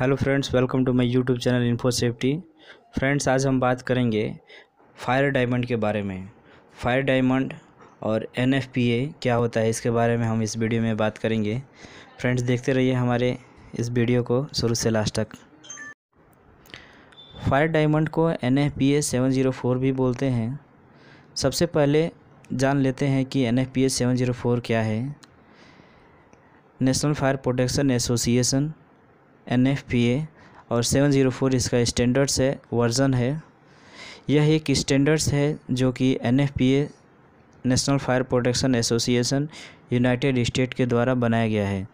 hello friends welcome to my YouTube channel info safety friends आज हम बात करेंगे फायर डायमंड के बारे में फायर डायमंड और एन क्या होता है इसके बारे में हम इस वीडियो में बात करेंगे फ्रेंड्स देखते रहिए हमारे इस वीडियो को शुरू से लास्ट तक फायर डायमंड को N F P seven zero four भी बोलते हैं सबसे पहले जान लेते हैं कि N F P seven zero four क्या है national fire protection association N और 704 इसका स्टैंडर्ड्स है वर्ज़न है यह एक स्टैंडर्ड्स है जो कि N national fire protection association United State के द्वारा बनाया गया है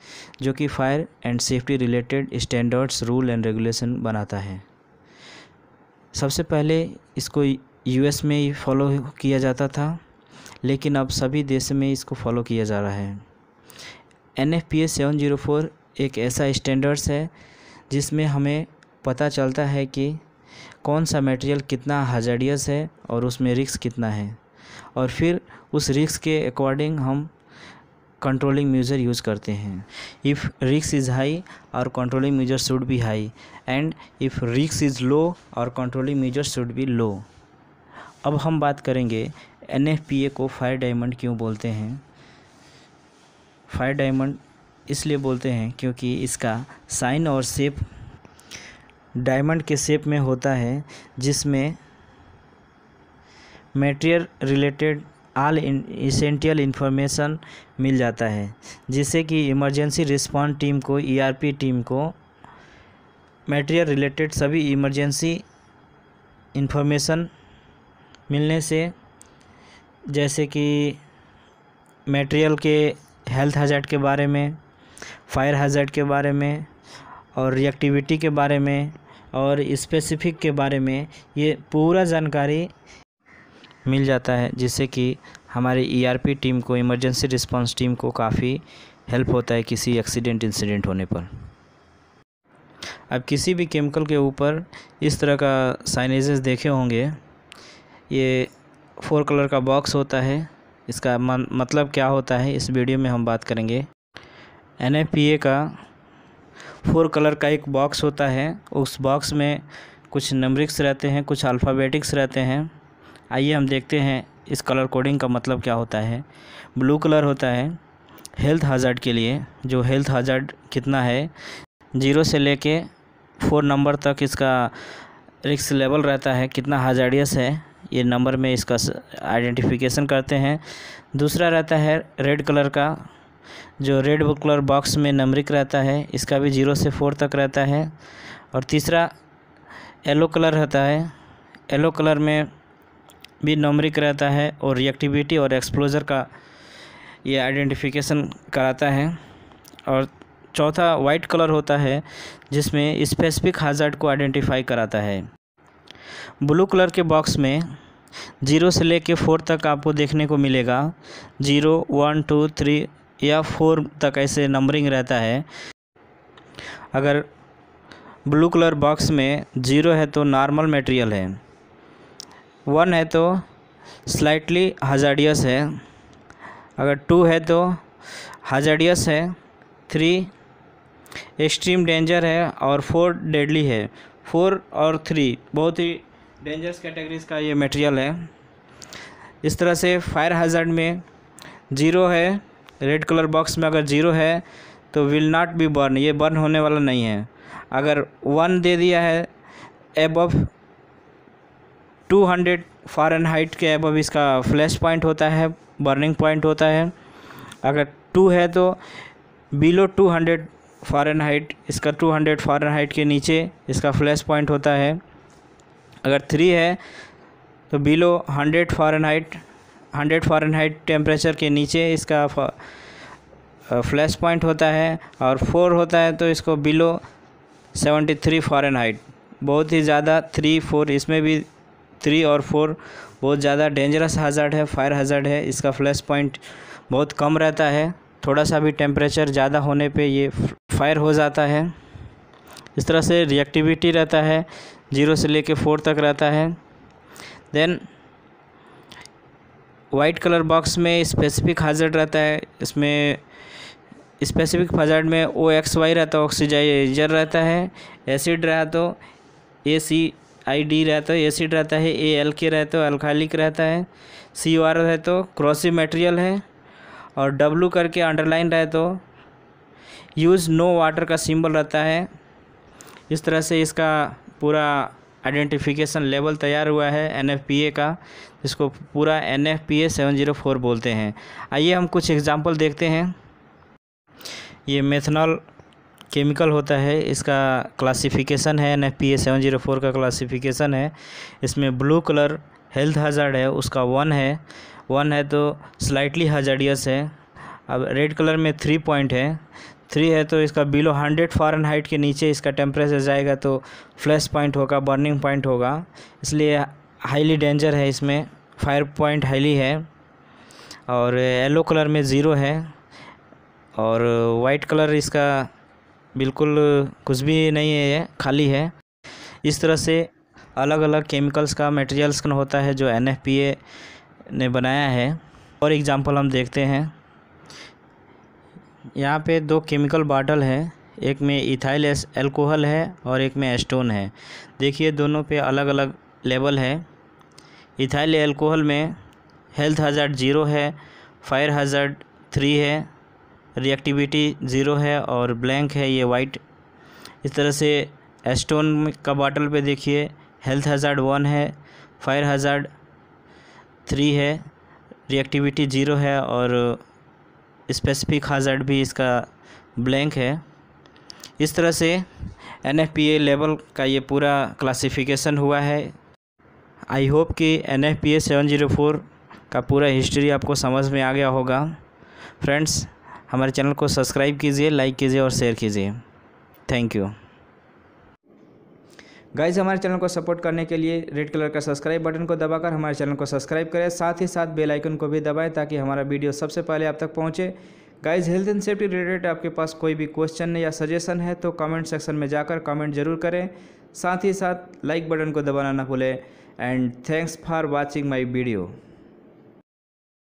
जो कि fire and safety related standards rule and regulation बनाता है सबसे पहले इसको यूएस में फॉलो किया जाता था लेकिन अब सभी देश में इसको फॉलो किया जा रहा है N F P A seven zero four एक ऐसा स्टैंडर्ड्स है जिसमें हमें पता चलता है कि कौन सा मटेरियल कितना हजारियस है और उसमें रिक्स कितना है और फिर उस रिक्स के अकॉर्डिंग हम कंट्रोलिंग म्यूज़र यूज़ करते हैं इफ़ रिक्स इज़ हाई और controlling measure should be high and if रिक्स इज़ लो और controlling measure should be low अब हम बात करेंगे एन को फायर डायमंड क्यों बोलते हैं फायर डायमंड इसलिए बोलते हैं क्योंकि इसका साइन और सेप डायमंड के सेप में होता है जिसमें material related all essential information मिल जाता है जिससे कि इमरजेंसी रिस्पॉन्स टीम को ईआरपी e टीम को मेटेरियल रिलेटेड सभी इमरजेंसी इन्फॉर्मेशन मिलने से जैसे कि मेटेरियल के हेल्थ हजार्ट के बारे में फायर हैज़र्ड के बारे में और रिएक्टिविटी के बारे में और स्पेसिफिक के बारे में ये पूरा जानकारी मिल जाता है जिससे कि हमारी ईआरपी e टीम को इमरजेंसी रिस्पांस टीम को काफ़ी हेल्प होता है किसी एक्सीडेंट इंसिडेंट होने पर अब किसी भी केमिकल के ऊपर इस तरह का साइनेजेस देखे होंगे ये फोर कलर का बॉक्स होता है इसका मतलब क्या होता है इस वीडियो में हम बात करेंगे एन का फोर कलर का एक बॉक्स होता है उस बॉक्स में कुछ नंबरिक्स रहते हैं कुछ अल्फ़ाबेटिक्स रहते हैं आइए हम देखते हैं इस कलर कोडिंग का मतलब क्या होता है ब्लू कलर होता है हेल्थ हज़ार्ड के लिए जो हेल्थ हज़ार्ड कितना है ज़ीरो से लेके फोर नंबर तक इसका रिक्स लेवल रहता है कितना हाजार्डियस है ये नंबर में इसका आइडेंटिफिकेशन करते हैं दूसरा रहता है रेड कलर का जो रेड कलर बॉक्स में नंबरिक रहता है इसका भी जीरो से फोर तक रहता है और तीसरा येलो कलर रहता है येलो कलर में भी नंबरिक रहता है और रिएक्टिविटी और एक्सप्लोजर का ये आइडेंटिफिकेशन कराता है और चौथा वाइट कलर होता है जिसमें स्पेसिफिक हाजार्ड को आइडेंटिफाई कराता है ब्लू कलर के बॉक्स में जीरो से लेके फोर तक आपको देखने को मिलेगा जीरो वन टू थ्री या फोर तक ऐसे नंबरिंग रहता है अगर ब्लू कलर बॉक्स में ज़ीरो है तो नॉर्मल मटेरियल है वन है तो स्लाइटली हजाडियस है अगर टू है तो हजाडियस है थ्री एक्सट्रीम डेंजर है और फोर डेडली है फोर और थ्री बहुत ही डेंजरस कैटेगरीज का ये मटेरियल है इस तरह से फायर हज़ार में ज़ीरो है रेड कलर बॉक्स में अगर ज़ीरो है तो विल नॉट बी बर्न ये बर्न होने वाला नहीं है अगर वन दे दिया है above two hundred Fahrenheit के एबव इसका फ्लैश पॉइंट होता है बर्निंग पॉइंट होता है अगर टू है तो below two hundred Fahrenheit इसका टू हंड्रेड फारन हाइट के नीचे इसका फ्लैश पॉइंट होता है अगर थ्री है तो below hundred Fahrenheit hundred Fahrenheit temperature के नीचे इसका फ्लैश पॉइंट होता है और फोर होता है तो इसको below seventy three Fahrenheit बहुत ही ज़्यादा थ्री फोर इसमें भी थ्री और फोर बहुत ज़्यादा डेंजरस हज़ार्ड है फायर हज़ार्ड है इसका फ्लैश पॉइंट बहुत कम रहता है थोड़ा सा भी टेम्परेचर ज़्यादा होने पे ये फायर हो जाता है इस तरह से रिएक्टिविटी रहता है ज़ीरो से लेके फोर तक रहता है देन वाइट कलर बॉक्स में स्पेसिफिक हाजर्ड रहता है इसमें स्पेसिफिक हजार्ड में ओ एक्स वाई रहता है ऑक्सीजाइजर रहता है एसिड रहा तो ए सी आई डी रहता है एसिड रहता है ए एल के रहता है अल्कालिक रहता है सी आर है तो क्रॉसी मटेरियल है और डब्लू करके अंडरलाइन रहे तो यूज़ नो वाटर का सिंबल रहता है इस तरह से इसका पूरा आइडेंटिफिकेशन लेवल तैयार हुआ है एन का इसको पूरा N F P A seven zero four बोलते हैं आइए हम कुछ एग्ज़ाम्पल देखते हैं ये मेथनॉल केमिकल होता है इसका क्लासिफिकेशन है N F P A seven zero four का क्लासिफिकेशन है इसमें ब्लू कलर हेल्थ हजार्ड है उसका वन है वन है तो स्लाइटली हजार्डियस है अब रेड कलर में थ्री पॉइंट है थ्री है तो इसका बिलो हंड्रेड फॉरन हाइट के नीचे इसका टेम्परेचर जाएगा तो फ्लैश पॉइंट होगा बर्निंग पॉइंट होगा इसलिए हाईली डेंजर है इसमें फायर पॉइंट हाईली है और येलो कलर में ज़ीरो है और वाइट कलर इसका बिल्कुल कुछ भी नहीं है खाली है इस तरह से अलग अलग केमिकल्स का मटेरियल्स का होता है जो एन ने बनाया है और एग्ज़ाम्पल हम देखते हैं यहाँ पे दो केमिकल बॉटल है एक में इथाइल एल्कोहल है और एक में एस्टोन है देखिए दोनों पे अलग अलग लेवल है इथाइल एल्कोहल में हेल्थ हज़ार्ड ज़ीरो है फायर हज़ार्ड थ्री है रिएक्टिविटी ज़ीरो है और ब्लैंक है ये वाइट इस तरह से एस्टोन का बाटल पे देखिए हेल्थ हज़ार्ड वन है फायर हज़ार्ड थ्री है रिएक्टिविटी ज़ीरो है और स्पेसिफिक हाजर्ड भी इसका ब्लैंक है इस तरह से N F P A level का ये पूरा क्लासिफिकेशन हुआ है आई होप कि N F P A seven zero four का पूरा हिस्ट्री आपको समझ में आ गया होगा फ्रेंड्स हमारे चैनल को सब्सक्राइब कीजिए लाइक कीजिए और शेयर कीजिए थैंक यू गाइज हमारे चैनल को सपोर्ट करने के लिए रेड कलर का सब्सक्राइब बटन को दबाकर हमारे चैनल को सब्सक्राइब करें साथ ही साथ बेल आइकन को भी दबाएं ताकि हमारा वीडियो सबसे पहले आप तक पहुंचे guys health and safety related आपके पास कोई भी क्वेश्चन या सजेशन है तो कमेंट सेक्शन में जाकर कमेंट जरूर करें साथ ही साथ लाइक बटन को दबाना ना भूलें and thanks for watching my video